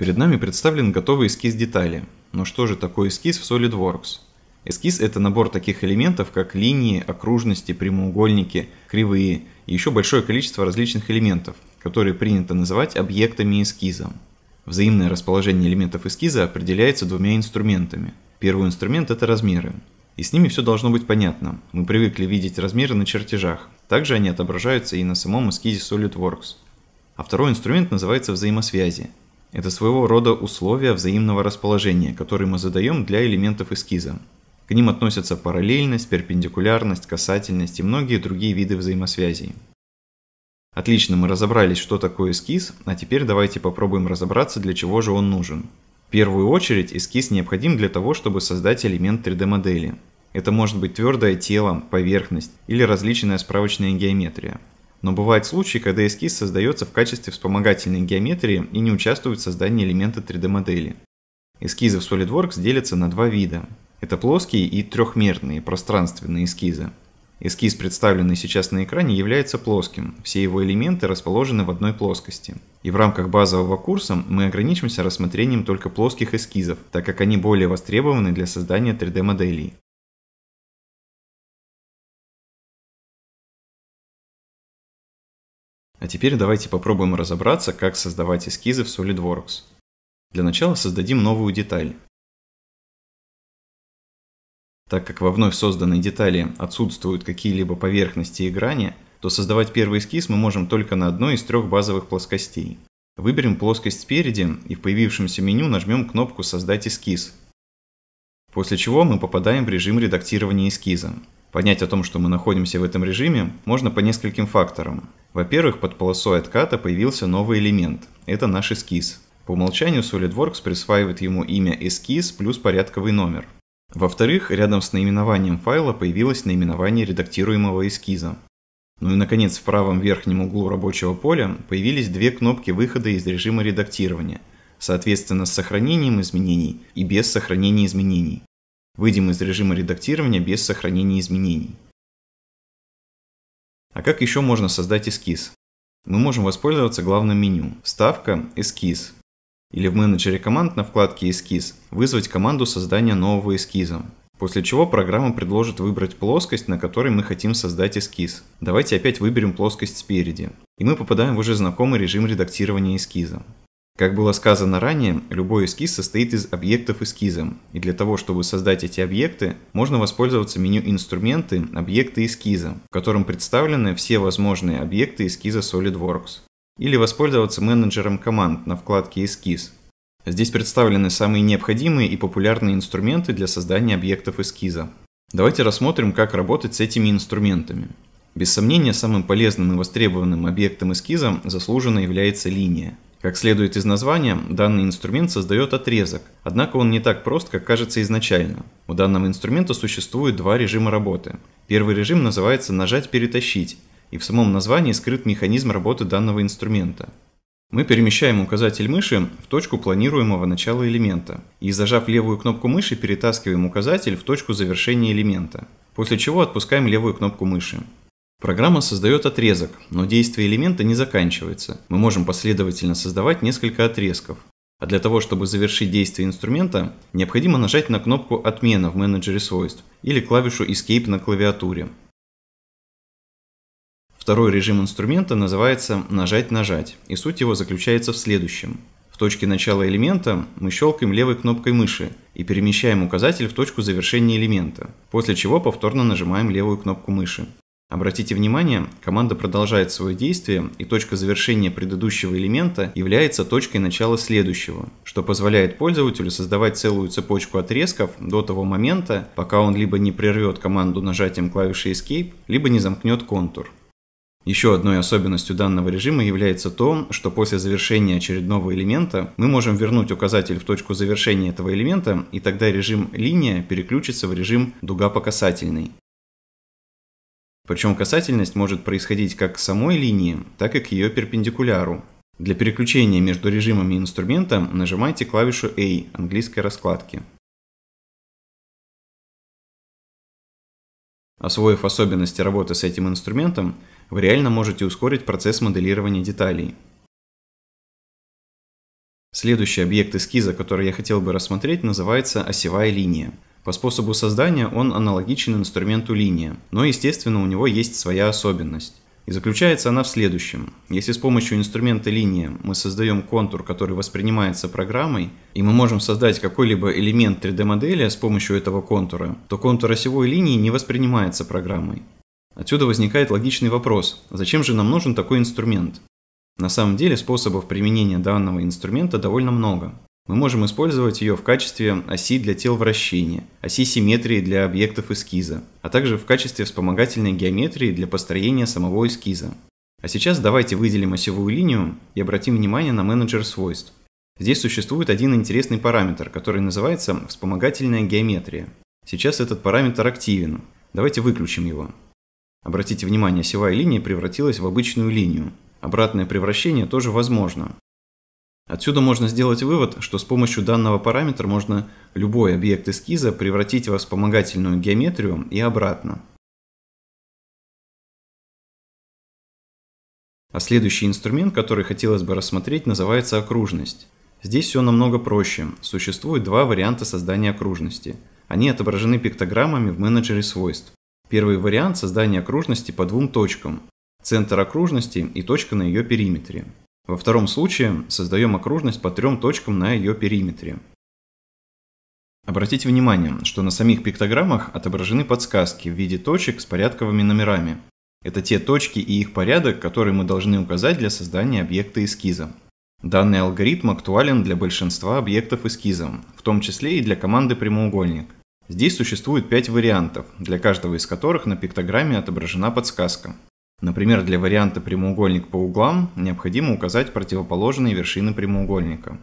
Перед нами представлен готовый эскиз детали. Но что же такое эскиз в SolidWorks? Эскиз – это набор таких элементов, как линии, окружности, прямоугольники, кривые и еще большое количество различных элементов, которые принято называть объектами эскиза. Взаимное расположение элементов эскиза определяется двумя инструментами. Первый инструмент – это размеры. И с ними все должно быть понятно. Мы привыкли видеть размеры на чертежах. Также они отображаются и на самом эскизе SolidWorks. А второй инструмент называется взаимосвязи. Это своего рода условия взаимного расположения, которые мы задаем для элементов эскиза. К ним относятся параллельность, перпендикулярность, касательность и многие другие виды взаимосвязей. Отлично, мы разобрались, что такое эскиз, а теперь давайте попробуем разобраться, для чего же он нужен. В первую очередь эскиз необходим для того, чтобы создать элемент 3D-модели. Это может быть твердое тело, поверхность или различная справочная геометрия. Но бывают случаи, когда эскиз создается в качестве вспомогательной геометрии и не участвует в создании элемента 3D-модели. Эскизы в SolidWorks делятся на два вида. Это плоские и трехмерные пространственные эскизы. Эскиз, представленный сейчас на экране, является плоским. Все его элементы расположены в одной плоскости. И в рамках базового курса мы ограничимся рассмотрением только плоских эскизов, так как они более востребованы для создания 3D-моделей. А теперь давайте попробуем разобраться, как создавать эскизы в SolidWorks. Для начала создадим новую деталь. Так как во вновь созданной детали отсутствуют какие-либо поверхности и грани, то создавать первый эскиз мы можем только на одной из трех базовых плоскостей. Выберем плоскость спереди и в появившемся меню нажмем кнопку «Создать эскиз», после чего мы попадаем в режим редактирования эскиза. Понять о том, что мы находимся в этом режиме, можно по нескольким факторам. Во-первых, под полосой отката появился новый элемент – это наш эскиз. По умолчанию SolidWorks присваивает ему имя эскиз плюс порядковый номер. Во-вторых, рядом с наименованием файла появилось наименование редактируемого эскиза. Ну и, наконец, в правом верхнем углу рабочего поля появились две кнопки выхода из режима редактирования, соответственно, с сохранением изменений и без сохранения изменений. Выйдем из режима редактирования без сохранения изменений. А как еще можно создать эскиз? Мы можем воспользоваться главным меню «Вставка. Эскиз» или в менеджере команд на вкладке «Эскиз» вызвать команду создания нового эскиза. После чего программа предложит выбрать плоскость, на которой мы хотим создать эскиз. Давайте опять выберем плоскость спереди. И мы попадаем в уже знакомый режим редактирования эскиза. Как было сказано ранее, любой эскиз состоит из объектов эскиза, и для того, чтобы создать эти объекты, можно воспользоваться меню «Инструменты. Объекты эскиза», в котором представлены все возможные объекты эскиза SolidWorks, или воспользоваться менеджером команд на вкладке «Эскиз». Здесь представлены самые необходимые и популярные инструменты для создания объектов эскиза. Давайте рассмотрим, как работать с этими инструментами. Без сомнения, самым полезным и востребованным объектом эскиза заслуженно является линия – как следует из названия, данный инструмент создает отрезок, однако он не так прост, как кажется изначально. У данного инструмента существует два режима работы. Первый режим называется «нажать-перетащить», и в самом названии скрыт механизм работы данного инструмента. Мы перемещаем указатель мыши в точку планируемого начала элемента и, зажав левую кнопку мыши, перетаскиваем указатель в точку завершения элемента, после чего отпускаем левую кнопку мыши. Программа создает отрезок, но действие элемента не заканчивается. Мы можем последовательно создавать несколько отрезков. А для того, чтобы завершить действие инструмента, необходимо нажать на кнопку «Отмена» в менеджере свойств или клавишу Escape на клавиатуре. Второй режим инструмента называется «Нажать-нажать», и суть его заключается в следующем. В точке начала элемента мы щелкаем левой кнопкой мыши и перемещаем указатель в точку завершения элемента, после чего повторно нажимаем левую кнопку мыши. Обратите внимание, команда продолжает свое действие, и точка завершения предыдущего элемента является точкой начала следующего, что позволяет пользователю создавать целую цепочку отрезков до того момента, пока он либо не прервет команду нажатием клавиши Escape, либо не замкнет контур. Еще одной особенностью данного режима является то, что после завершения очередного элемента мы можем вернуть указатель в точку завершения этого элемента, и тогда режим «Линия» переключится в режим «Дуга по касательной». Причем касательность может происходить как к самой линии, так и к ее перпендикуляру. Для переключения между режимами инструмента нажимайте клавишу A английской раскладки. Освоив особенности работы с этим инструментом, вы реально можете ускорить процесс моделирования деталей. Следующий объект эскиза, который я хотел бы рассмотреть, называется осевая линия. По способу создания он аналогичен инструменту линия, но, естественно, у него есть своя особенность. И заключается она в следующем. Если с помощью инструмента линия мы создаем контур, который воспринимается программой, и мы можем создать какой-либо элемент 3D-модели с помощью этого контура, то контур осевой линии не воспринимается программой. Отсюда возникает логичный вопрос, зачем же нам нужен такой инструмент? На самом деле способов применения данного инструмента довольно много. Мы можем использовать ее в качестве оси для тел вращения, оси симметрии для объектов эскиза, а также в качестве вспомогательной геометрии для построения самого эскиза. А сейчас давайте выделим осевую линию и обратим внимание на менеджер свойств. Здесь существует один интересный параметр, который называется вспомогательная геометрия. Сейчас этот параметр активен. Давайте выключим его. Обратите внимание, осевая линия превратилась в обычную линию. Обратное превращение тоже возможно. Отсюда можно сделать вывод, что с помощью данного параметра можно любой объект эскиза превратить во вспомогательную геометрию и обратно. А следующий инструмент, который хотелось бы рассмотреть, называется окружность. Здесь все намного проще. Существует два варианта создания окружности. Они отображены пиктограммами в менеджере свойств. Первый вариант создания окружности по двум точкам – центр окружности и точка на ее периметре. Во втором случае создаем окружность по трем точкам на ее периметре. Обратите внимание, что на самих пиктограммах отображены подсказки в виде точек с порядковыми номерами. Это те точки и их порядок, которые мы должны указать для создания объекта эскиза. Данный алгоритм актуален для большинства объектов эскиза, в том числе и для команды прямоугольник. Здесь существует 5 вариантов, для каждого из которых на пиктограмме отображена подсказка. Например, для варианта прямоугольник по углам необходимо указать противоположные вершины прямоугольника.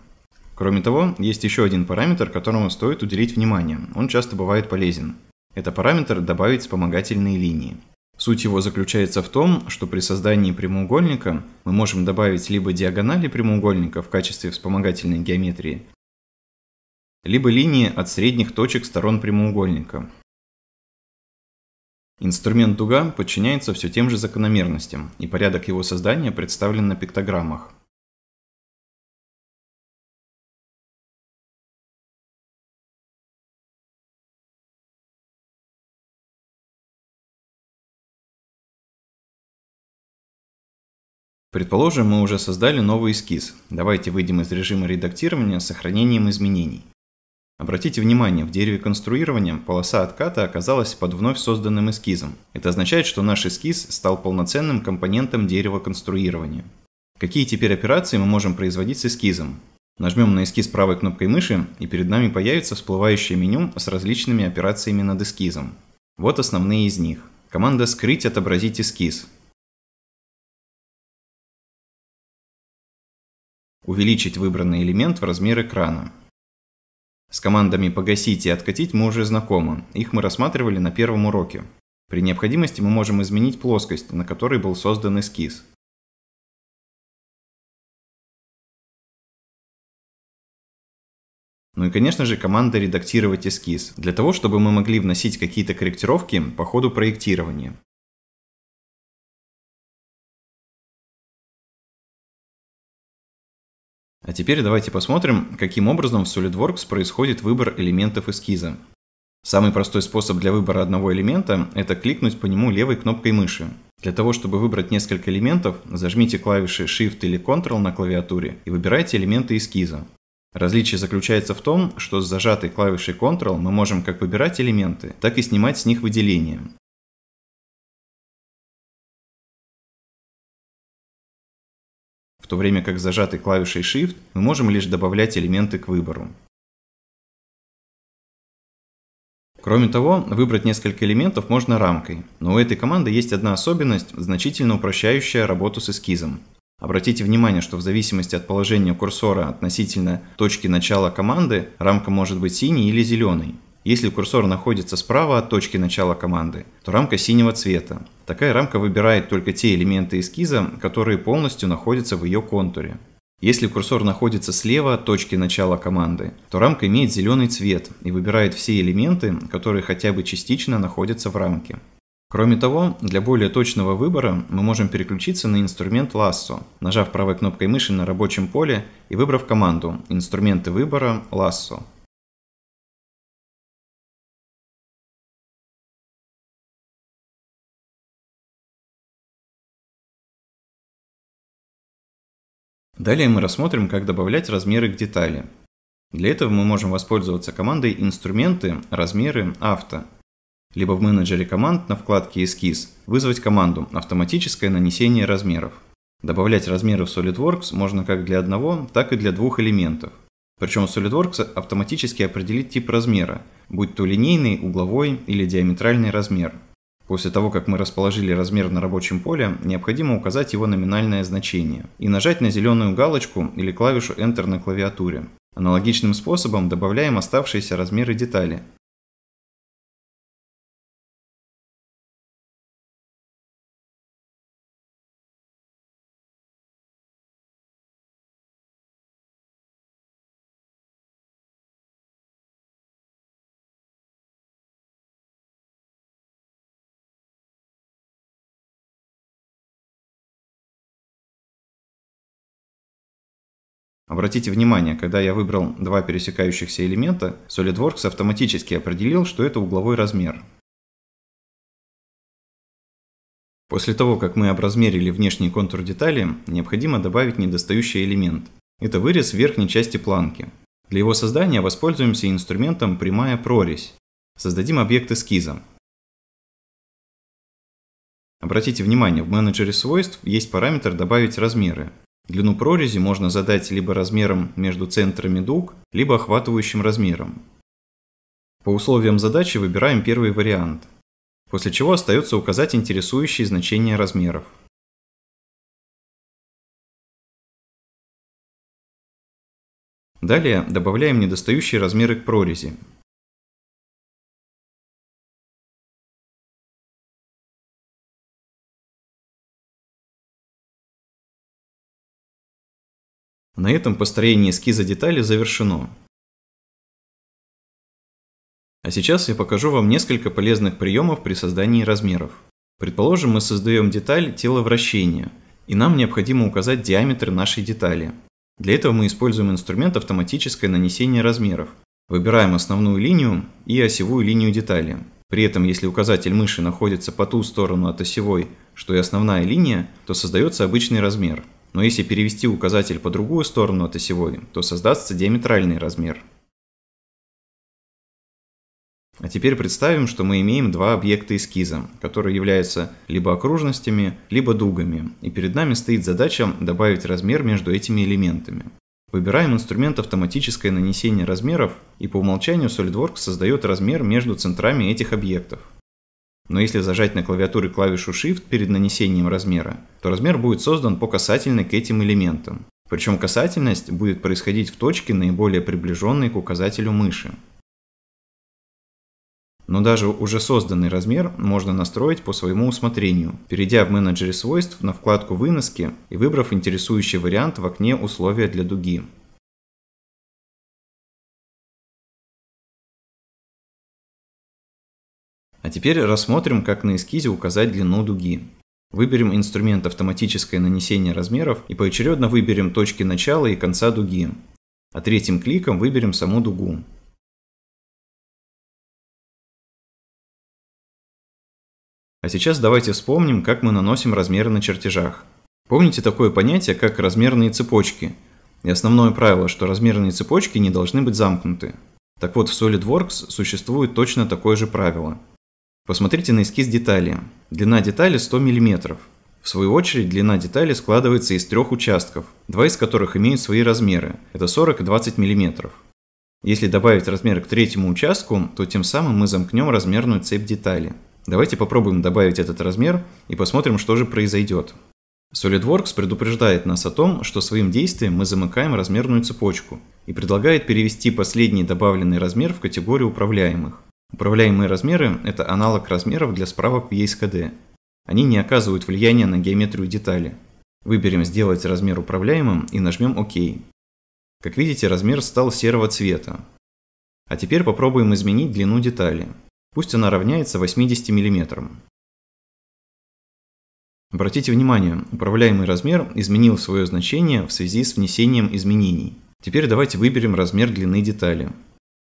Кроме того, есть еще один параметр, которому стоит уделить внимание. Он часто бывает полезен. Это параметр «добавить вспомогательные линии». Суть его заключается в том, что при создании прямоугольника мы можем добавить либо диагонали прямоугольника в качестве вспомогательной геометрии, либо линии от средних точек сторон прямоугольника. Инструмент дуга подчиняется все тем же закономерностям, и порядок его создания представлен на пиктограммах. Предположим, мы уже создали новый эскиз. Давайте выйдем из режима редактирования с сохранением изменений. Обратите внимание, в дереве конструирования полоса отката оказалась под вновь созданным эскизом. Это означает, что наш эскиз стал полноценным компонентом дерева конструирования. Какие теперь операции мы можем производить с эскизом? Нажмем на эскиз правой кнопкой мыши, и перед нами появится всплывающее меню с различными операциями над эскизом. Вот основные из них. Команда «Скрыть отобразить эскиз». Увеличить выбранный элемент в размер экрана. С командами «погасить» и «откатить» мы уже знакомы. Их мы рассматривали на первом уроке. При необходимости мы можем изменить плоскость, на которой был создан эскиз. Ну и, конечно же, команда «Редактировать эскиз», для того, чтобы мы могли вносить какие-то корректировки по ходу проектирования. А теперь давайте посмотрим, каким образом в SolidWorks происходит выбор элементов эскиза. Самый простой способ для выбора одного элемента – это кликнуть по нему левой кнопкой мыши. Для того, чтобы выбрать несколько элементов, зажмите клавиши Shift или Ctrl на клавиатуре и выбирайте элементы эскиза. Различие заключается в том, что с зажатой клавишей Ctrl мы можем как выбирать элементы, так и снимать с них выделение. в то время как зажатой клавишей Shift мы можем лишь добавлять элементы к выбору. Кроме того, выбрать несколько элементов можно рамкой, но у этой команды есть одна особенность, значительно упрощающая работу с эскизом. Обратите внимание, что в зависимости от положения курсора относительно точки начала команды, рамка может быть синей или зеленой. Если курсор находится справа от точки начала команды, то рамка синего цвета. Такая рамка выбирает только те элементы эскиза, которые полностью находятся в ее контуре. Если курсор находится слева от точки начала команды, то рамка имеет зеленый цвет и выбирает все элементы, которые хотя бы частично находятся в рамке. Кроме того, для более точного выбора мы можем переключиться на инструмент лассо, нажав правой кнопкой мыши на рабочем поле и выбрав команду «Инструменты выбора лассо». Далее мы рассмотрим, как добавлять размеры к детали. Для этого мы можем воспользоваться командой «Инструменты», «Размеры», «Авто». Либо в менеджере команд на вкладке «Эскиз» вызвать команду «Автоматическое нанесение размеров». Добавлять размеры в SolidWorks можно как для одного, так и для двух элементов. Причем SolidWorks автоматически определит тип размера, будь то линейный, угловой или диаметральный размер – После того, как мы расположили размер на рабочем поле, необходимо указать его номинальное значение и нажать на зеленую галочку или клавишу Enter на клавиатуре. Аналогичным способом добавляем оставшиеся размеры детали, Обратите внимание, когда я выбрал два пересекающихся элемента, SolidWorks автоматически определил, что это угловой размер. После того, как мы образмерили внешний контур детали, необходимо добавить недостающий элемент. Это вырез верхней части планки. Для его создания воспользуемся инструментом «Прямая прорезь». Создадим объект эскиза. Обратите внимание, в менеджере свойств есть параметр «Добавить размеры». Длину прорези можно задать либо размером между центрами дуг, либо охватывающим размером. По условиям задачи выбираем первый вариант, после чего остается указать интересующие значения размеров. Далее добавляем недостающие размеры к прорези, На этом построение эскиза детали завершено. А сейчас я покажу вам несколько полезных приемов при создании размеров. Предположим, мы создаем деталь тела вращения, и нам необходимо указать диаметр нашей детали. Для этого мы используем инструмент автоматическое нанесение размеров. Выбираем основную линию и осевую линию детали. При этом, если указатель мыши находится по ту сторону от осевой, что и основная линия, то создается обычный размер – но если перевести указатель по другую сторону от осевой, то создастся диаметральный размер. А теперь представим, что мы имеем два объекта эскиза, которые являются либо окружностями, либо дугами, и перед нами стоит задача добавить размер между этими элементами. Выбираем инструмент автоматическое нанесение размеров, и по умолчанию SolidWorks создает размер между центрами этих объектов – но если зажать на клавиатуре клавишу Shift перед нанесением размера, то размер будет создан по касательной к этим элементам. Причем касательность будет происходить в точке, наиболее приближенной к указателю мыши. Но даже уже созданный размер можно настроить по своему усмотрению, перейдя в менеджере свойств на вкладку «Выноски» и выбрав интересующий вариант в окне «Условия для дуги». А теперь рассмотрим, как на эскизе указать длину дуги. Выберем инструмент «Автоматическое нанесение размеров» и поочередно выберем точки начала и конца дуги. А третьим кликом выберем саму дугу. А сейчас давайте вспомним, как мы наносим размеры на чертежах. Помните такое понятие, как размерные цепочки? И основное правило, что размерные цепочки не должны быть замкнуты. Так вот, в SolidWorks существует точно такое же правило – Посмотрите на эскиз детали. Длина детали 100 мм. В свою очередь, длина детали складывается из трех участков, два из которых имеют свои размеры – это 40 и 20 мм. Если добавить размер к третьему участку, то тем самым мы замкнем размерную цепь детали. Давайте попробуем добавить этот размер и посмотрим, что же произойдет. SolidWorks предупреждает нас о том, что своим действием мы замыкаем размерную цепочку и предлагает перевести последний добавленный размер в категорию управляемых. Управляемые размеры – это аналог размеров для справок в ЕСКД. Они не оказывают влияния на геометрию детали. Выберем «Сделать размер управляемым» и нажмем «Ок». Как видите, размер стал серого цвета. А теперь попробуем изменить длину детали. Пусть она равняется 80 мм. Обратите внимание, управляемый размер изменил свое значение в связи с внесением изменений. Теперь давайте выберем размер длины детали.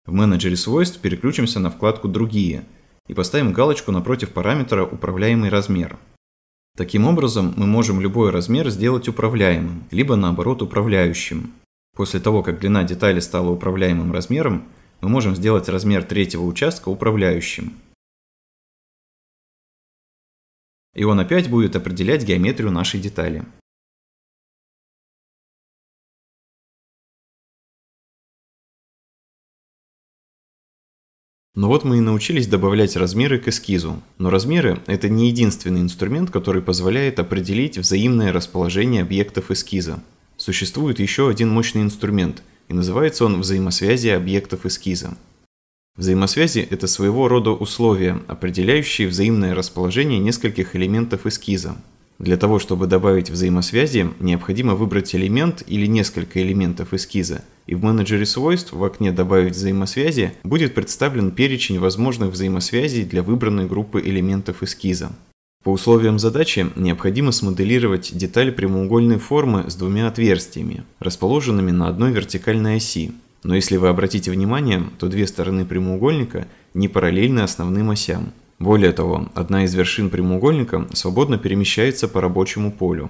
В менеджере свойств переключимся на вкладку «Другие» и поставим галочку напротив параметра «Управляемый размер». Таким образом, мы можем любой размер сделать управляемым, либо наоборот управляющим. После того, как длина детали стала управляемым размером, мы можем сделать размер третьего участка управляющим. И он опять будет определять геометрию нашей детали. Но вот мы и научились добавлять размеры к эскизу. Но размеры – это не единственный инструмент, который позволяет определить взаимное расположение объектов эскиза. Существует еще один мощный инструмент, и называется он взаимосвязи объектов эскиза. Взаимосвязи – это своего рода условия, определяющие взаимное расположение нескольких элементов эскиза. Для того, чтобы добавить взаимосвязи, необходимо выбрать элемент или несколько элементов эскиза – и в менеджере свойств в окне «Добавить взаимосвязи» будет представлен перечень возможных взаимосвязей для выбранной группы элементов эскиза. По условиям задачи необходимо смоделировать деталь прямоугольной формы с двумя отверстиями, расположенными на одной вертикальной оси. Но если вы обратите внимание, то две стороны прямоугольника не параллельны основным осям. Более того, одна из вершин прямоугольника свободно перемещается по рабочему полю.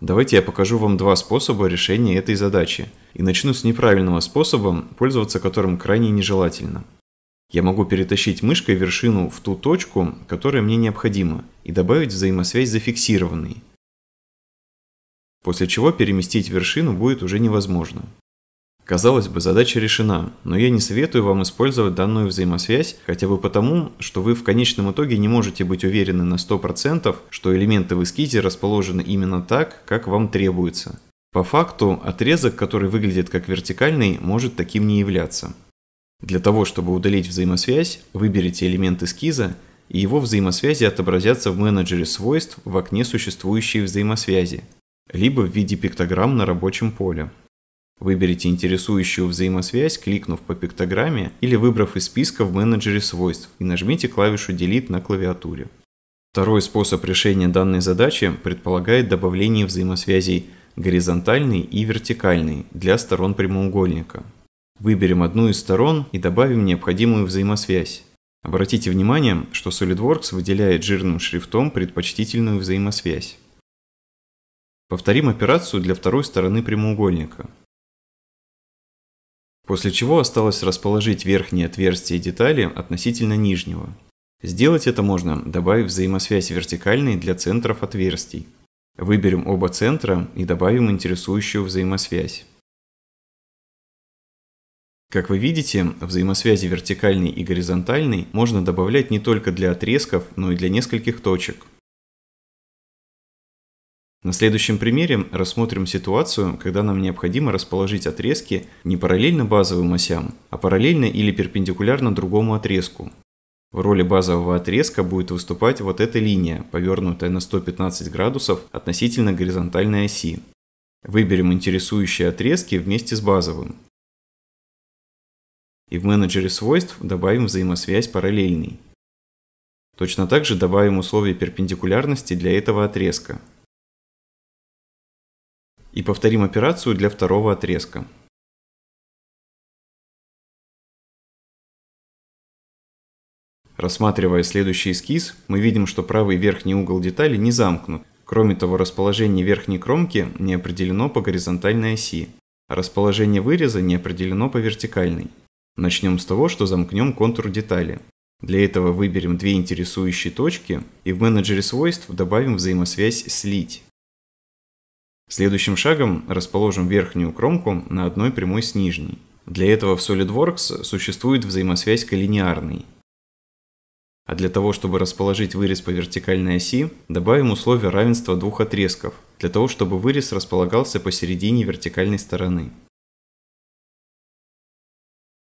Давайте я покажу вам два способа решения этой задачи и начну с неправильного способа, пользоваться которым крайне нежелательно. Я могу перетащить мышкой вершину в ту точку, которая мне необходима, и добавить взаимосвязь зафиксированной, после чего переместить вершину будет уже невозможно. Казалось бы, задача решена, но я не советую вам использовать данную взаимосвязь, хотя бы потому, что вы в конечном итоге не можете быть уверены на 100%, что элементы в эскизе расположены именно так, как вам требуется. По факту, отрезок, который выглядит как вертикальный, может таким не являться. Для того, чтобы удалить взаимосвязь, выберите элемент эскиза, и его взаимосвязи отобразятся в менеджере свойств в окне существующей взаимосвязи, либо в виде пиктограмм на рабочем поле. Выберите интересующую взаимосвязь, кликнув по пиктограмме или выбрав из списка в менеджере свойств и нажмите клавишу «Delete» на клавиатуре. Второй способ решения данной задачи предполагает добавление взаимосвязей горизонтальной и вертикальной для сторон прямоугольника. Выберем одну из сторон и добавим необходимую взаимосвязь. Обратите внимание, что SolidWorks выделяет жирным шрифтом предпочтительную взаимосвязь. Повторим операцию для второй стороны прямоугольника – После чего осталось расположить верхние отверстия детали относительно нижнего. Сделать это можно, добавив взаимосвязь вертикальной для центров отверстий. Выберем оба центра и добавим интересующую взаимосвязь. Как вы видите, взаимосвязи вертикальной и горизонтальной можно добавлять не только для отрезков, но и для нескольких точек. На следующем примере рассмотрим ситуацию, когда нам необходимо расположить отрезки не параллельно базовым осям, а параллельно или перпендикулярно другому отрезку. В роли базового отрезка будет выступать вот эта линия, повернутая на 115 градусов относительно горизонтальной оси. Выберем интересующие отрезки вместе с базовым. И в менеджере свойств добавим взаимосвязь параллельный. Точно так же добавим условие перпендикулярности для этого отрезка – и повторим операцию для второго отрезка. Рассматривая следующий эскиз, мы видим, что правый верхний угол детали не замкнут. Кроме того, расположение верхней кромки не определено по горизонтальной оси, а расположение выреза не определено по вертикальной. Начнем с того, что замкнем контур детали. Для этого выберем две интересующие точки и в менеджере свойств добавим взаимосвязь «слить». Следующим шагом расположим верхнюю кромку на одной прямой с нижней. Для этого в SolidWorks существует взаимосвязь коллинеарной. А для того, чтобы расположить вырез по вертикальной оси, добавим условие равенства двух отрезков, для того, чтобы вырез располагался посередине вертикальной стороны.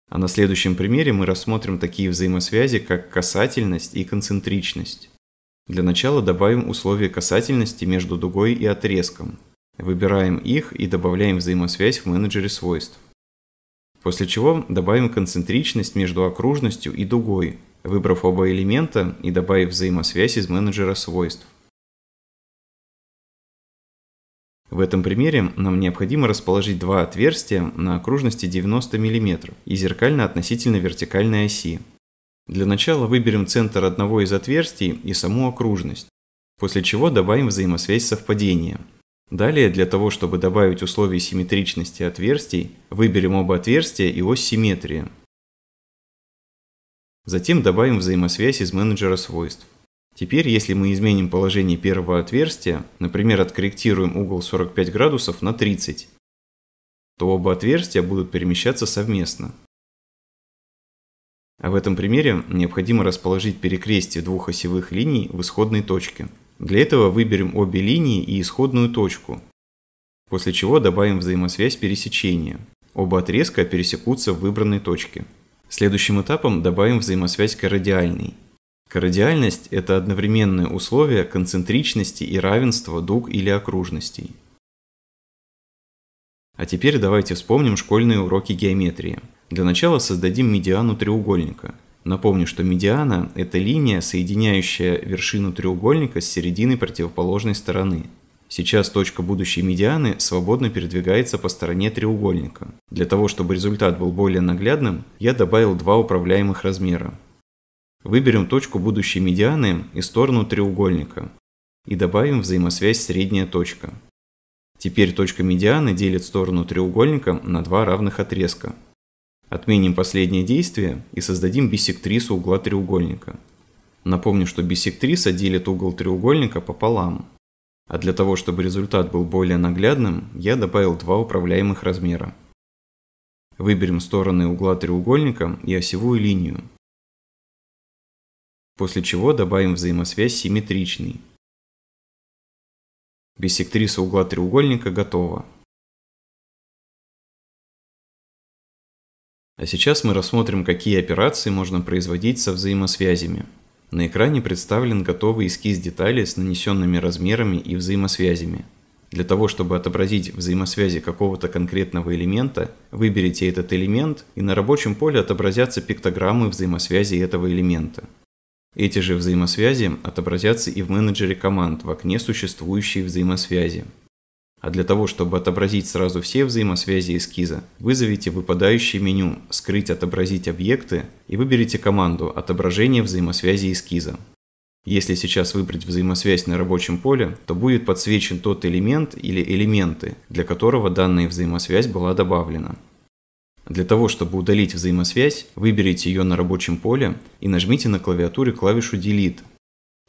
А на следующем примере мы рассмотрим такие взаимосвязи, как касательность и концентричность. Для начала добавим условие касательности между дугой и отрезком, Выбираем их и добавляем взаимосвязь в менеджере свойств. После чего добавим концентричность между окружностью и дугой, выбрав оба элемента и добавив взаимосвязь из менеджера свойств. В этом примере нам необходимо расположить два отверстия на окружности 90 мм и зеркально относительно вертикальной оси. Для начала выберем центр одного из отверстий и саму окружность, после чего добавим взаимосвязь совпадения – Далее, для того, чтобы добавить условия симметричности отверстий, выберем оба отверстия и ось симметрии. Затем добавим взаимосвязь из менеджера свойств. Теперь, если мы изменим положение первого отверстия, например, откорректируем угол 45 градусов на 30, то оба отверстия будут перемещаться совместно. А в этом примере необходимо расположить перекрестие двух осевых линий в исходной точке – для этого выберем обе линии и исходную точку, после чего добавим взаимосвязь пересечения. Оба отрезка пересекутся в выбранной точке. Следующим этапом добавим взаимосвязь коррадиальной. Коррадиальность – это одновременное условие концентричности и равенства дуг или окружностей. А теперь давайте вспомним школьные уроки геометрии. Для начала создадим медиану треугольника – Напомню, что медиана – это линия, соединяющая вершину треугольника с серединой противоположной стороны. Сейчас точка будущей медианы свободно передвигается по стороне треугольника. Для того, чтобы результат был более наглядным, я добавил два управляемых размера. Выберем точку будущей медианы и сторону треугольника. И добавим взаимосвязь средняя точка. Теперь точка медианы делит сторону треугольника на два равных отрезка – Отменим последнее действие и создадим биссектрису угла треугольника. Напомню, что биссектриса делит угол треугольника пополам. А для того, чтобы результат был более наглядным, я добавил два управляемых размера. Выберем стороны угла треугольника и осевую линию. После чего добавим взаимосвязь симметричный. Биссектриса угла треугольника готова. А сейчас мы рассмотрим, какие операции можно производить со взаимосвязями. На экране представлен готовый эскиз детали с нанесенными размерами и взаимосвязями. Для того, чтобы отобразить взаимосвязи какого-то конкретного элемента, выберите этот элемент, и на рабочем поле отобразятся пиктограммы взаимосвязи этого элемента. Эти же взаимосвязи отобразятся и в менеджере команд в окне «Существующие взаимосвязи». А для того, чтобы отобразить сразу все взаимосвязи эскиза, вызовите выпадающее меню «Скрыть отобразить объекты» и выберите команду «Отображение взаимосвязи эскиза». Если сейчас выбрать взаимосвязь на рабочем поле, то будет подсвечен тот элемент или элементы, для которого данная взаимосвязь была добавлена. Для того, чтобы удалить взаимосвязь, выберите ее на рабочем поле и нажмите на клавиатуре клавишу «Delete»,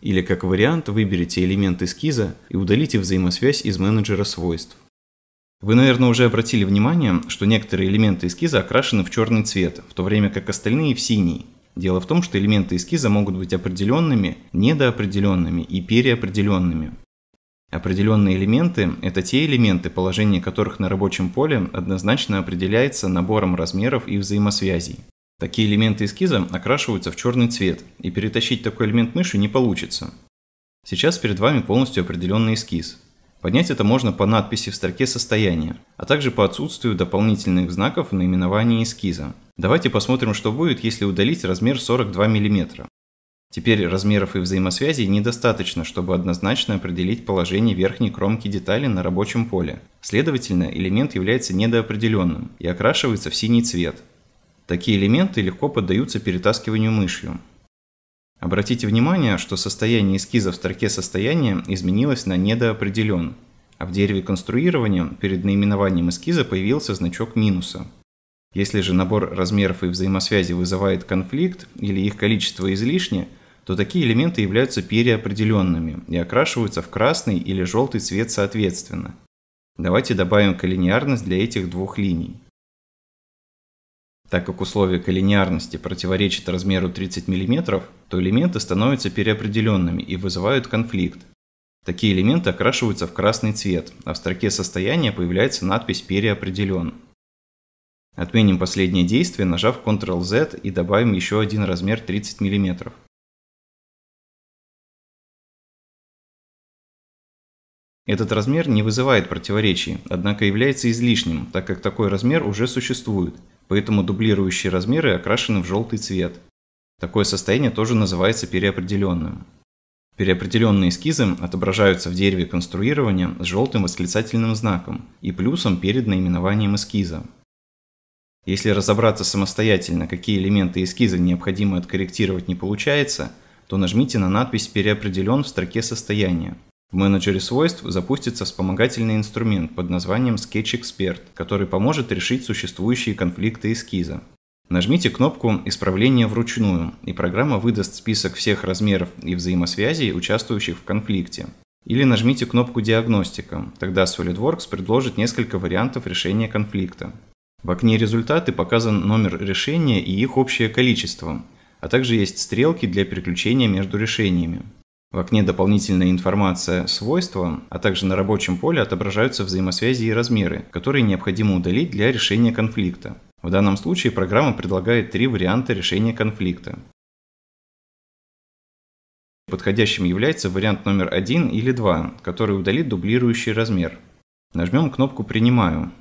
или как вариант выберите элемент эскиза и удалите взаимосвязь из менеджера свойств. Вы, наверное, уже обратили внимание, что некоторые элементы эскиза окрашены в черный цвет, в то время как остальные в синий. Дело в том, что элементы эскиза могут быть определенными, недоопределенными и переопределенными. Определенные элементы – это те элементы, положение которых на рабочем поле однозначно определяется набором размеров и взаимосвязей. Такие элементы эскиза окрашиваются в черный цвет, и перетащить такой элемент мышью не получится. Сейчас перед вами полностью определенный эскиз. Поднять это можно по надписи в строке состояния, а также по отсутствию дополнительных знаков в наименовании эскиза. Давайте посмотрим, что будет, если удалить размер 42 мм. Теперь размеров и взаимосвязей недостаточно, чтобы однозначно определить положение верхней кромки детали на рабочем поле. Следовательно, элемент является недоопределенным и окрашивается в синий цвет, Такие элементы легко поддаются перетаскиванию мышью. Обратите внимание, что состояние эскиза в строке состояния изменилось на недоопределен, а в дереве конструирования перед наименованием эскиза появился значок минуса. Если же набор размеров и взаимосвязи вызывает конфликт или их количество излишне, то такие элементы являются переопределенными и окрашиваются в красный или желтый цвет соответственно. Давайте добавим коллинеарность для этих двух линий. Так как условие коллинеарности противоречит размеру 30 мм, то элементы становятся переопределенными и вызывают конфликт. Такие элементы окрашиваются в красный цвет, а в строке состояния появляется надпись «Переопределен». Отменим последнее действие, нажав Ctrl-Z и добавим еще один размер 30 мм. Этот размер не вызывает противоречий, однако является излишним, так как такой размер уже существует – поэтому дублирующие размеры окрашены в желтый цвет. Такое состояние тоже называется переопределенным. Переопределенные эскизы отображаются в дереве конструирования с желтым восклицательным знаком и плюсом перед наименованием эскиза. Если разобраться самостоятельно, какие элементы эскиза необходимо откорректировать не получается, то нажмите на надпись «Переопределен» в строке состояния в менеджере свойств запустится вспомогательный инструмент под названием Sketch Expert, который поможет решить существующие конфликты эскиза. Нажмите кнопку «Исправление вручную», и программа выдаст список всех размеров и взаимосвязей, участвующих в конфликте. Или нажмите кнопку «Диагностика», тогда SolidWorks предложит несколько вариантов решения конфликта. В окне «Результаты» показан номер решения и их общее количество, а также есть стрелки для переключения между решениями. В окне дополнительная информация свойства, а также на рабочем поле отображаются взаимосвязи и размеры, которые необходимо удалить для решения конфликта. В данном случае программа предлагает три варианта решения конфликта. Подходящим является вариант номер 1 или 2, который удалит дублирующий размер. Нажмем кнопку «Принимаю».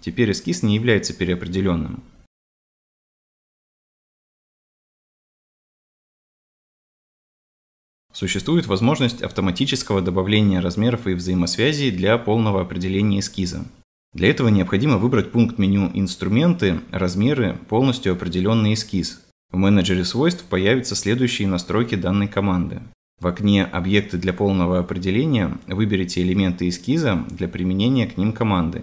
Теперь эскиз не является переопределенным. Существует возможность автоматического добавления размеров и взаимосвязей для полного определения эскиза. Для этого необходимо выбрать пункт меню «Инструменты», «Размеры», «Полностью определенный эскиз». В менеджере свойств появятся следующие настройки данной команды. В окне «Объекты для полного определения» выберите элементы эскиза для применения к ним команды.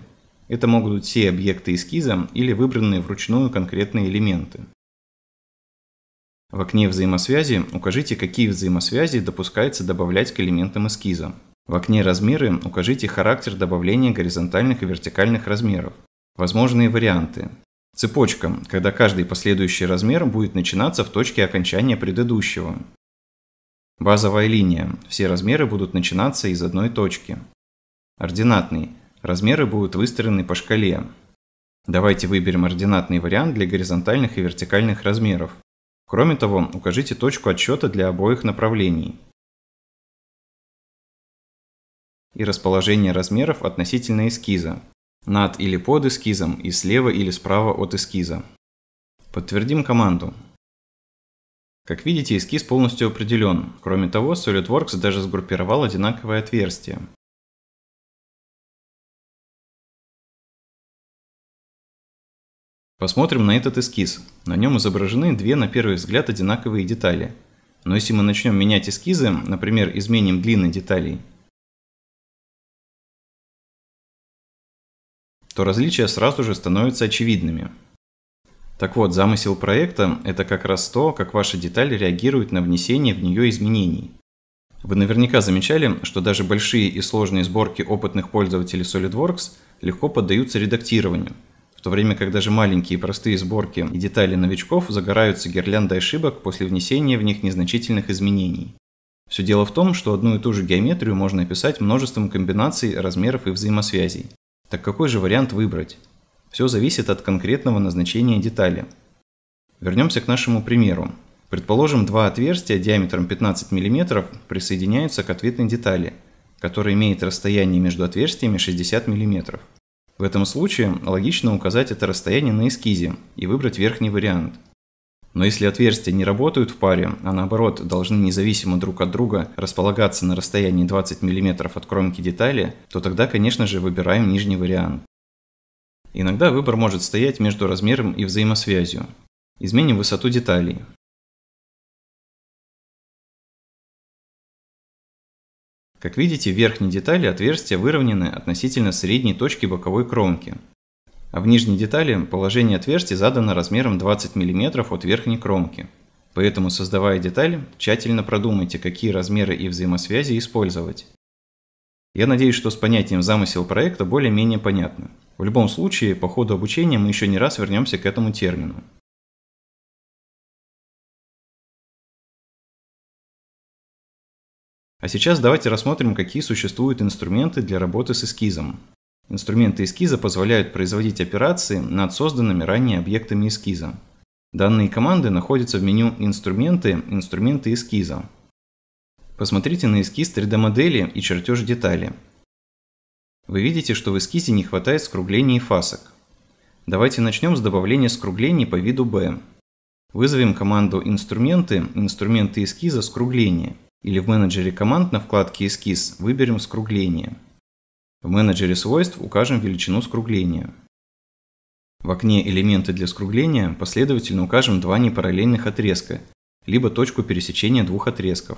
Это могут быть все объекты эскиза или выбранные вручную конкретные элементы. В окне взаимосвязи укажите, какие взаимосвязи допускается добавлять к элементам эскиза. В окне «Размеры» укажите характер добавления горизонтальных и вертикальных размеров. Возможные варианты. Цепочка, когда каждый последующий размер будет начинаться в точке окончания предыдущего. Базовая линия. Все размеры будут начинаться из одной точки. Ординатный. Размеры будут выстроены по шкале. Давайте выберем ординатный вариант для горизонтальных и вертикальных размеров. Кроме того, укажите точку отсчета для обоих направлений и расположение размеров относительно эскиза, над или под эскизом и слева или справа от эскиза. Подтвердим команду. Как видите, эскиз полностью определен. Кроме того, SolidWorks даже сгруппировал одинаковые отверстия. Посмотрим на этот эскиз. На нем изображены две на первый взгляд одинаковые детали. Но если мы начнем менять эскизы, например, изменим длины деталей, то различия сразу же становятся очевидными. Так вот, замысел проекта – это как раз то, как ваши детали реагируют на внесение в нее изменений. Вы наверняка замечали, что даже большие и сложные сборки опытных пользователей SolidWorks легко поддаются редактированию – в то время как даже маленькие и простые сборки и детали новичков загораются гирляндой ошибок после внесения в них незначительных изменений. Все дело в том, что одну и ту же геометрию можно описать множеством комбинаций, размеров и взаимосвязей. Так какой же вариант выбрать? Все зависит от конкретного назначения детали. Вернемся к нашему примеру. Предположим, два отверстия диаметром 15 мм присоединяются к ответной детали, которая имеет расстояние между отверстиями 60 мм. В этом случае логично указать это расстояние на эскизе и выбрать верхний вариант. Но если отверстия не работают в паре, а наоборот должны независимо друг от друга располагаться на расстоянии 20 мм от кромки детали, то тогда, конечно же, выбираем нижний вариант. Иногда выбор может стоять между размером и взаимосвязью. Изменим высоту деталей. Как видите, верхние детали отверстия выровнены относительно средней точки боковой кромки, а в нижней детали положение отверстий задано размером 20 мм от верхней кромки. Поэтому, создавая деталь, тщательно продумайте, какие размеры и взаимосвязи использовать. Я надеюсь, что с понятием замысел проекта более-менее понятно. В любом случае, по ходу обучения мы еще не раз вернемся к этому термину. А сейчас давайте рассмотрим, какие существуют инструменты для работы с эскизом. Инструменты эскиза позволяют производить операции над созданными ранее объектами эскиза. Данные команды находятся в меню «Инструменты», «Инструменты эскиза». Посмотрите на эскиз 3D-модели и чертеж детали. Вы видите, что в эскизе не хватает скруглений и фасок. Давайте начнем с добавления скруглений по виду B. Вызовем команду «Инструменты», «Инструменты эскиза», «Скругление» или в менеджере команд на вкладке «Эскиз» выберем «Скругление». В менеджере свойств укажем величину скругления. В окне «Элементы для скругления» последовательно укажем два непараллельных отрезка, либо точку пересечения двух отрезков.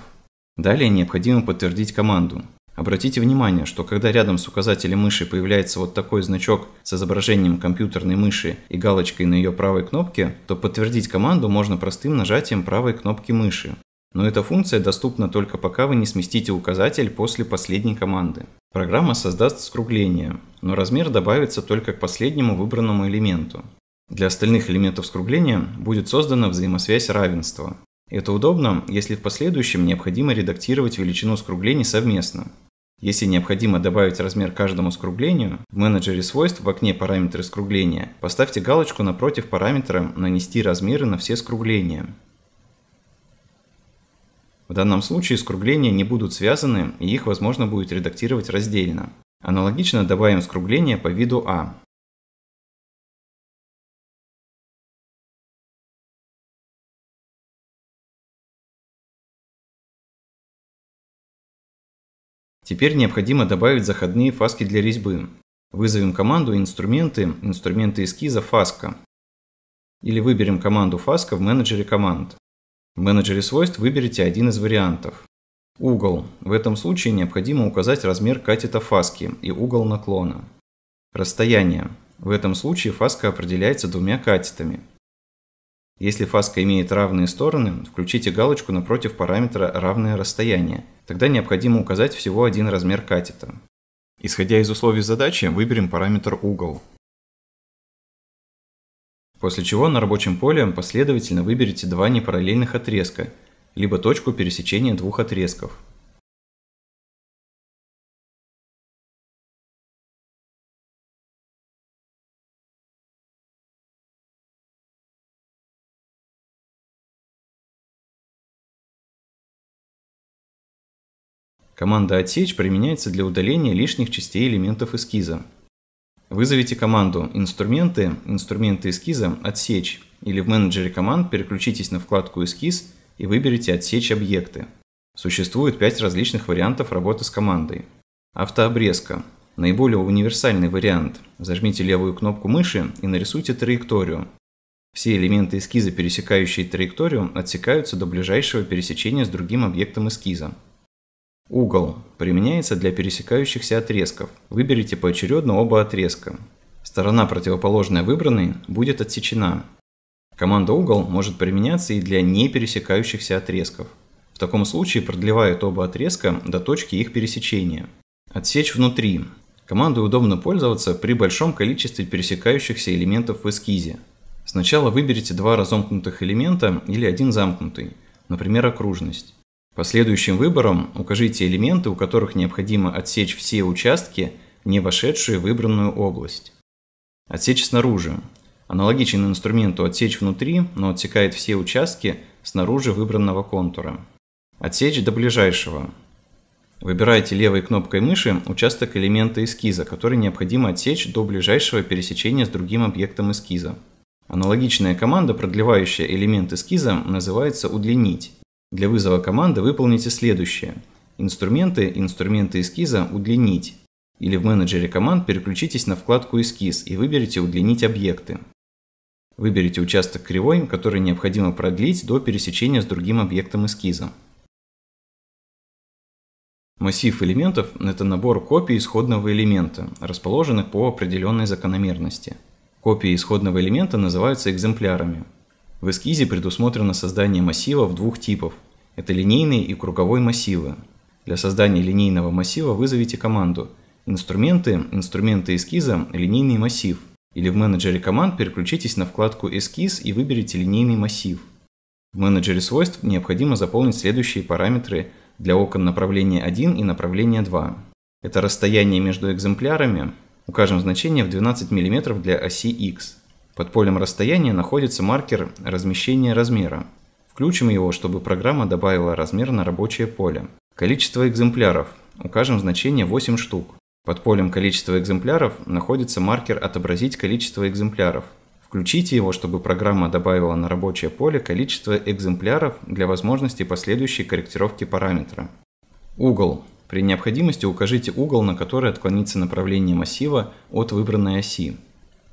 Далее необходимо подтвердить команду. Обратите внимание, что когда рядом с указателем мыши появляется вот такой значок с изображением компьютерной мыши и галочкой на ее правой кнопке, то подтвердить команду можно простым нажатием правой кнопки мыши. Но эта функция доступна только пока вы не сместите указатель после последней команды. Программа создаст скругление, но размер добавится только к последнему выбранному элементу. Для остальных элементов скругления будет создана взаимосвязь равенства. Это удобно, если в последующем необходимо редактировать величину скруглений совместно. Если необходимо добавить размер каждому скруглению, в менеджере свойств в окне «Параметры скругления» поставьте галочку напротив параметра «Нанести размеры на все скругления». В данном случае скругления не будут связаны и их возможно будет редактировать раздельно. Аналогично добавим скругление по виду А. Теперь необходимо добавить заходные фаски для резьбы. Вызовем команду «Инструменты», «Инструменты эскиза», «Фаска». Или выберем команду «Фаска» в менеджере команд менеджере свойств выберите один из вариантов. Угол. В этом случае необходимо указать размер катета фаски и угол наклона. Расстояние. В этом случае фаска определяется двумя катетами. Если фаска имеет равные стороны, включите галочку напротив параметра «равное расстояние». Тогда необходимо указать всего один размер катета. Исходя из условий задачи, выберем параметр «угол». После чего на рабочем поле последовательно выберите два непараллельных отрезка, либо точку пересечения двух отрезков. Команда «Отсечь» применяется для удаления лишних частей элементов эскиза, Вызовите команду «Инструменты», «Инструменты эскиза», «Отсечь» или в менеджере команд переключитесь на вкладку «Эскиз» и выберите «Отсечь объекты». Существует пять различных вариантов работы с командой. Автообрезка – наиболее универсальный вариант. Зажмите левую кнопку мыши и нарисуйте траекторию. Все элементы эскиза, пересекающие траекторию, отсекаются до ближайшего пересечения с другим объектом эскиза. Угол применяется для пересекающихся отрезков. Выберите поочередно оба отрезка. Сторона, противоположная выбранной, будет отсечена. Команда «Угол» может применяться и для не пересекающихся отрезков. В таком случае продлевают оба отрезка до точки их пересечения. Отсечь внутри. Командой удобно пользоваться при большом количестве пересекающихся элементов в эскизе. Сначала выберите два разомкнутых элемента или один замкнутый, например окружность. По следующим выборам укажите элементы, у которых необходимо отсечь все участки, не вошедшие в выбранную область. Отсечь снаружи. Аналогичен инструменту «Отсечь внутри», но отсекает все участки снаружи выбранного контура. Отсечь до ближайшего. Выбирайте левой кнопкой мыши участок элемента эскиза, который необходимо отсечь до ближайшего пересечения с другим объектом эскиза. Аналогичная команда, продлевающая элемент эскиза, называется «Удлинить». Для вызова команды выполните следующее. Инструменты, инструменты эскиза удлинить. Или в менеджере команд переключитесь на вкладку «Эскиз» и выберите «Удлинить объекты». Выберите участок кривой, который необходимо продлить до пересечения с другим объектом эскиза. Массив элементов – это набор копий исходного элемента, расположенных по определенной закономерности. Копии исходного элемента называются экземплярами. В эскизе предусмотрено создание массивов двух типов. Это линейные и круговой массивы. Для создания линейного массива вызовите команду «Инструменты», «Инструменты эскиза», «Линейный массив» или в менеджере команд переключитесь на вкладку «Эскиз» и выберите линейный массив. В менеджере свойств необходимо заполнить следующие параметры для окон направления 1 и направления 2. Это расстояние между экземплярами. Укажем значение в 12 мм для оси X. Под полем расстояния находится маркер размещения размера. Включим его, чтобы программа добавила размер на рабочее поле. Количество экземпляров. Укажем значение 8 штук. Под полем количество экземпляров находится маркер «Отобразить количество экземпляров». Включите его, чтобы программа добавила на рабочее поле количество экземпляров для возможности последующей корректировки параметра. Угол. При необходимости укажите угол, на который отклонится направление массива от выбранной оси.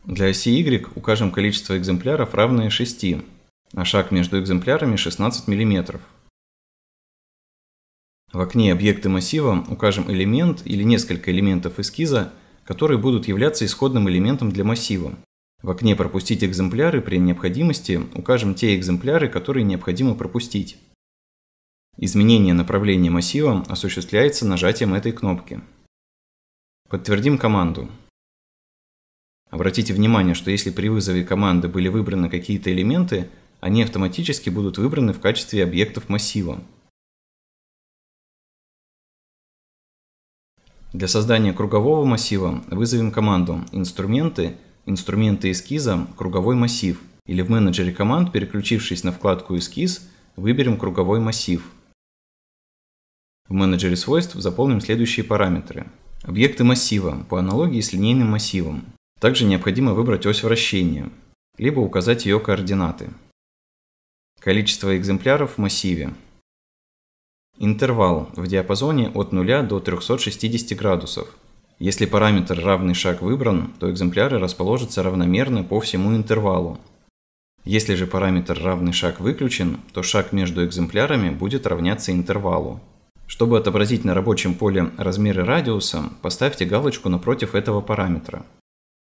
Для оси Y укажем количество экземпляров, равное 6, а шаг между экземплярами 16 мм. В окне «Объекты массива» укажем элемент или несколько элементов эскиза, которые будут являться исходным элементом для массива. В окне «Пропустить экземпляры» при необходимости укажем те экземпляры, которые необходимо пропустить. Изменение направления массива осуществляется нажатием этой кнопки. Подтвердим команду. Обратите внимание, что если при вызове команды были выбраны какие-то элементы, они автоматически будут выбраны в качестве объектов массива. Для создания кругового массива вызовем команду «Инструменты», «Инструменты эскиза», «Круговой массив» или в менеджере команд, переключившись на вкладку «Эскиз», выберем «Круговой массив». В менеджере свойств заполним следующие параметры. Объекты массива по аналогии с линейным массивом. Также необходимо выбрать ось вращения, либо указать ее координаты. Количество экземпляров в массиве. Интервал в диапазоне от 0 до 360 градусов. Если параметр «равный шаг» выбран, то экземпляры расположатся равномерно по всему интервалу. Если же параметр «равный шаг» выключен, то шаг между экземплярами будет равняться интервалу. Чтобы отобразить на рабочем поле размеры радиуса, поставьте галочку напротив этого параметра.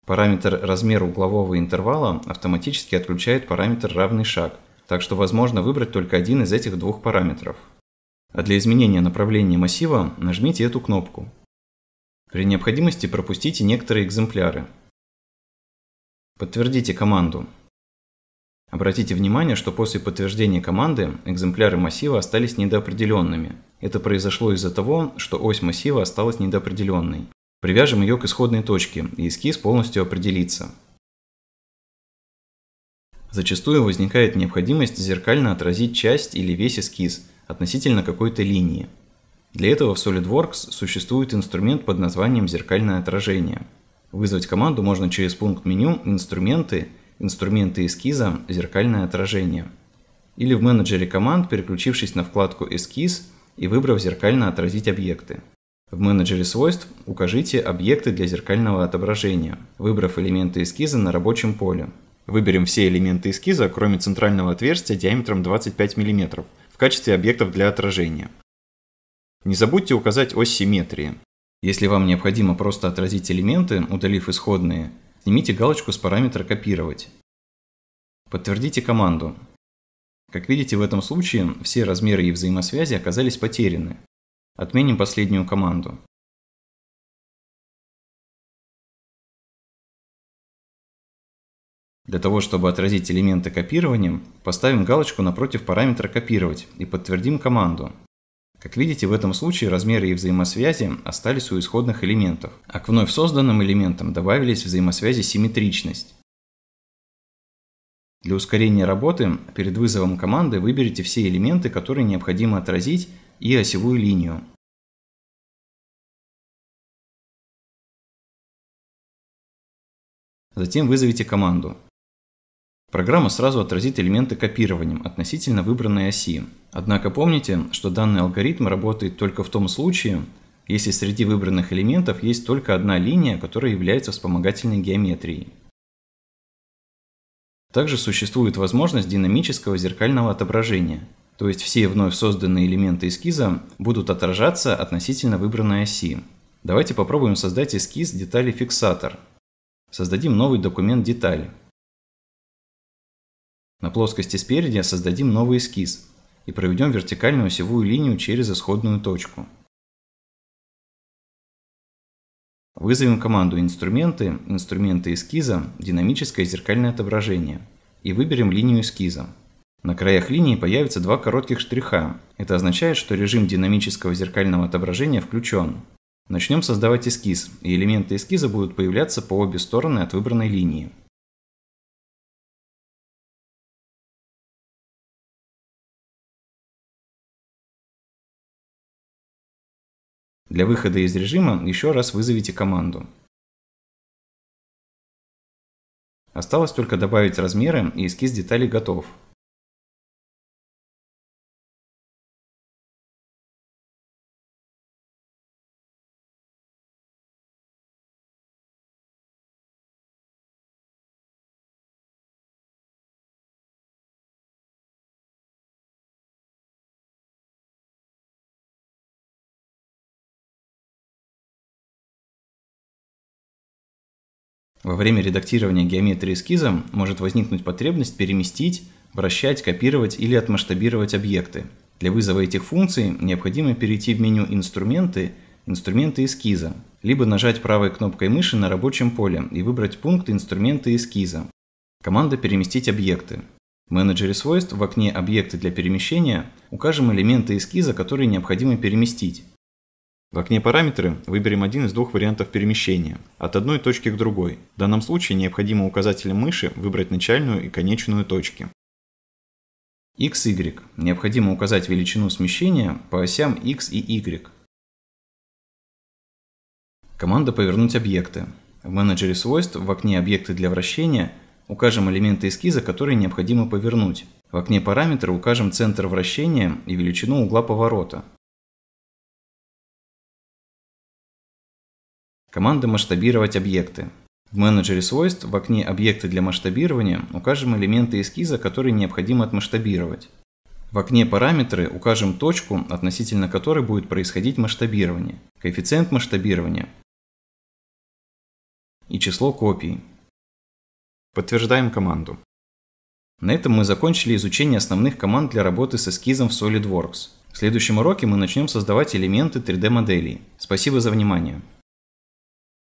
Параметр размера углового интервала автоматически отключает параметр равный шаг, так что возможно выбрать только один из этих двух параметров. А для изменения направления массива нажмите эту кнопку. При необходимости пропустите некоторые экземпляры. Подтвердите команду. Обратите внимание, что после подтверждения команды экземпляры массива остались недоопределенными. Это произошло из-за того, что ось массива осталась недоопределенной. Привяжем ее к исходной точке, и эскиз полностью определится. Зачастую возникает необходимость зеркально отразить часть или весь эскиз относительно какой-то линии. Для этого в SolidWorks существует инструмент под названием «Зеркальное отражение». Вызвать команду можно через пункт меню «Инструменты», «Инструменты эскиза», «Зеркальное отражение». Или в менеджере команд, переключившись на вкладку «Эскиз» и выбрав «Зеркально отразить объекты». В менеджере свойств укажите объекты для зеркального отображения, выбрав элементы эскиза на рабочем поле. Выберем все элементы эскиза, кроме центрального отверстия диаметром 25 мм, в качестве объектов для отражения. Не забудьте указать ось симметрии. Если вам необходимо просто отразить элементы, удалив исходные, снимите галочку с параметра «Копировать». Подтвердите команду. Как видите, в этом случае все размеры и взаимосвязи оказались потеряны, Отменим последнюю команду. Для того, чтобы отразить элементы копированием, поставим галочку напротив параметра «Копировать» и подтвердим команду. Как видите, в этом случае размеры и взаимосвязи остались у исходных элементов, а к вновь созданным элементам добавились взаимосвязи «Симметричность». Для ускорения работы перед вызовом команды выберите все элементы, которые необходимо отразить и осевую линию. Затем вызовите команду. Программа сразу отразит элементы копированием относительно выбранной оси. Однако помните, что данный алгоритм работает только в том случае, если среди выбранных элементов есть только одна линия, которая является вспомогательной геометрией. Также существует возможность динамического зеркального отображения – то есть все вновь созданные элементы эскиза будут отражаться относительно выбранной оси. Давайте попробуем создать эскиз детали фиксатор. Создадим новый документ деталь. На плоскости спереди создадим новый эскиз и проведем вертикальную осевую линию через исходную точку. Вызовем команду «Инструменты», «Инструменты эскиза», «Динамическое зеркальное отображение» и выберем линию эскиза. На краях линии появятся два коротких штриха. Это означает, что режим динамического зеркального отображения включен. Начнем создавать эскиз, и элементы эскиза будут появляться по обе стороны от выбранной линии. Для выхода из режима еще раз вызовите команду. Осталось только добавить размеры и эскиз деталей готов. Во время редактирования геометрии эскиза может возникнуть потребность переместить, вращать, копировать или отмасштабировать объекты. Для вызова этих функций необходимо перейти в меню «Инструменты» «Инструменты эскиза», либо нажать правой кнопкой мыши на рабочем поле и выбрать пункт «Инструменты эскиза». Команда «Переместить объекты». В менеджере свойств в окне «Объекты для перемещения» укажем элементы эскиза, которые необходимо переместить. В окне «Параметры» выберем один из двух вариантов перемещения, от одной точки к другой. В данном случае необходимо указателем мыши выбрать начальную и конечную точки. x, y. Необходимо указать величину смещения по осям x и y. Команда «Повернуть объекты». В менеджере свойств в окне «Объекты для вращения» укажем элементы эскиза, которые необходимо повернуть. В окне «Параметры» укажем центр вращения и величину угла поворота. Команда «Масштабировать объекты». В менеджере свойств в окне «Объекты для масштабирования» укажем элементы эскиза, которые необходимо отмасштабировать. В окне «Параметры» укажем точку, относительно которой будет происходить масштабирование, коэффициент масштабирования и число копий. Подтверждаем команду. На этом мы закончили изучение основных команд для работы с эскизом в SolidWorks. В следующем уроке мы начнем создавать элементы 3D-моделей. Спасибо за внимание.